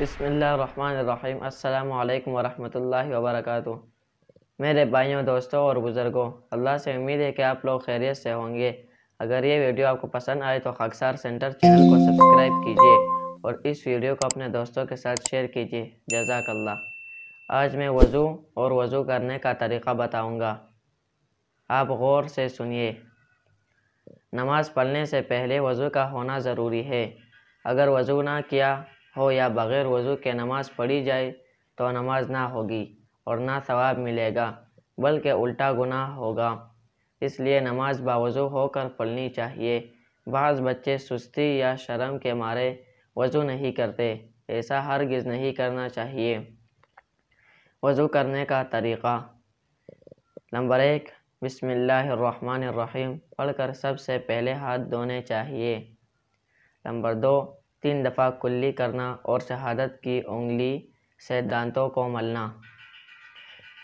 बसमीम् अल्लाम वरहमल वबरक मेरे भाइयों दोस्तों और बुज़ुर्गों अल्लाह से उम्मीद है कि आप लोग खैरियत से होंगे अगर ये वीडियो आपको पसंद आए तो खकसार सेंटर चैनल को सब्सक्राइब कीजिए और इस वीडियो को अपने दोस्तों के साथ शेयर कीजिए जजाकल्ला आज मैं वज़ू और वज़ू करने का तरीक़ा बताऊँगा आप गौर से सुनिए नमाज़ पढ़ने से पहले वज़ू का होना ज़रूरी है अगर वज़ू ना किया हो या बग़ैर वज़ू के नमाज़ पढ़ी जाए तो नमाज ना होगी और ना सवाब मिलेगा बल्कि उल्टा गुनाह होगा इसलिए नमाज बावज़ू होकर पढ़नी चाहिए बाज़ बच्चे सुस्ती या शर्म के मारे वज़ू नहीं करते ऐसा हरगिज़ नहीं करना चाहिए वज़ू करने का तरीक़ा नंबर एक बिसमीम पढ़ कर सबसे पहले हाथ धोने चाहिए नंबर दो तीन दफ़ा कुल्ली करना और शहादत की उंगली से दांतों को मलना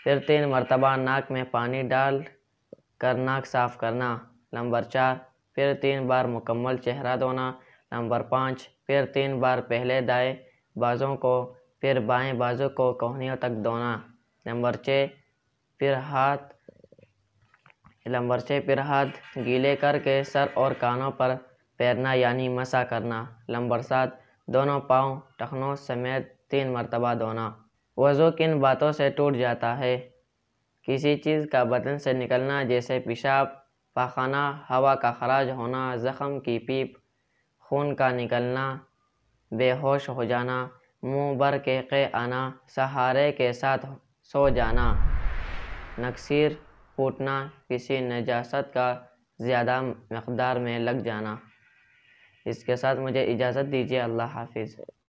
फिर तीन मरतबा नाक में पानी डाल कर नाक साफ़ करना नंबर चार फिर तीन बार मुकम्मल चेहरा धोना नंबर पाँच फिर तीन बार पहले दाएं बाजों को फिर बाएं बाज़ों को कोहनियों तक धोना नंबर छः फिर हाथ नंबर छः फिर हाथ गीले करके सर और कानों पर पैरना यानी मसा करना लम्बरसात दोनों पाँव टखनों समेत तीन मरतबा धोना वज़ू किन बातों से टूट जाता है किसी चीज़ का बदन से निकलना जैसे पेशाब पाखाना हवा का खराज होना ज़ख़म की पीप खून का निकलना बेहोश हो जाना मुंह भर के क़े आना सहारे के साथ सो जाना नक्सीर फूटना किसी नजास्त का ज़्यादा मकदार में लग जाना इसके साथ मुझे इजाज़त दीजिए अल्लाह हाफिज़